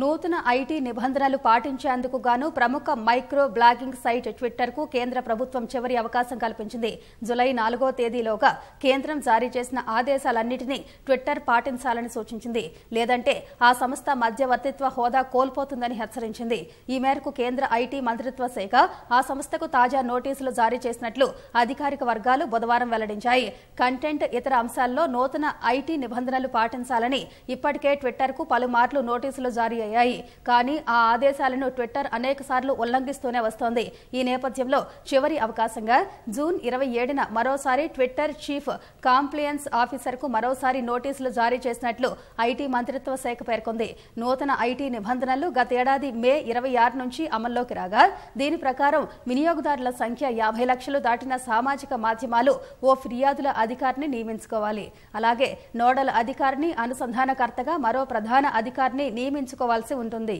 నూతన ఐటీ నిబంధనలు పాటించేందుకు గాను ప్రముఖ మైక్రో బ్లాగింగ్ సైట్ ట్విట్టర్ కు కేంద్ర ప్రభుత్వం చివరి అవకాశం కల్పించింది జులై నాలుగో తేదీలోగా కేంద్రం జారీ చేసిన ఆదేశాలన్నింటినీ ట్విట్టర్ పాటించాలని సూచించింది లేదంటే ఆ సంస్థ మధ్యవర్తిత్వ హోదా కోల్పోతుందని హెచ్చరించింది ఈ మేరకు కేంద్ర ఐటీ మంత్రిత్వ శాఖ ఆ సంస్థకు తాజా నోటీసులు జారీ చేసినట్లు అధికారిక వర్గాలు బుధవారం వెల్లడించాయి కంటెంట్ ఇతర అంశాల్లో నూతన ఐటీ నిబంధనలు పాటించాలని ఇప్పటికే ట్విట్టర్ కు పలుమార్లు నోటీసులు జారీ అయ్యాయి కానీ ఆ ఆదేశాలను ట్విట్టర్ అనేక సార్లు ఉల్లంఘిస్తూనే వస్తోంది ఈ నేపథ్యంలో చివరి అవకాశంగా జూన్ ఇరవై ఏడున మరోసారి ట్విట్టర్ చీఫ్ కాంప్లియన్స్ కు మరోసారి నోటీసులు జారీ చేసినట్లు ఐటీ మంత్రిత్వ శాఖ పేర్కొంది నూతన ఐటీ నిబంధనలు గతేడాది మే ఇరవై ఆరు నుంచి అమల్లోకి రాగా దీని ప్రకారం వినియోగదారుల సంఖ్య యాభై లక్షలు దాటిన సామాజిక మాధ్యమాలు ఓ ఫిర్యాదుల అధికారిని నియమించుకోవాలి అలాగే నోడల్ అధికారిని అనుసంధానకర్తగా మరో ప్రధాన అధికారిని నియమించుకోవాలి చేసుకోవాల్సి ఉంటుంది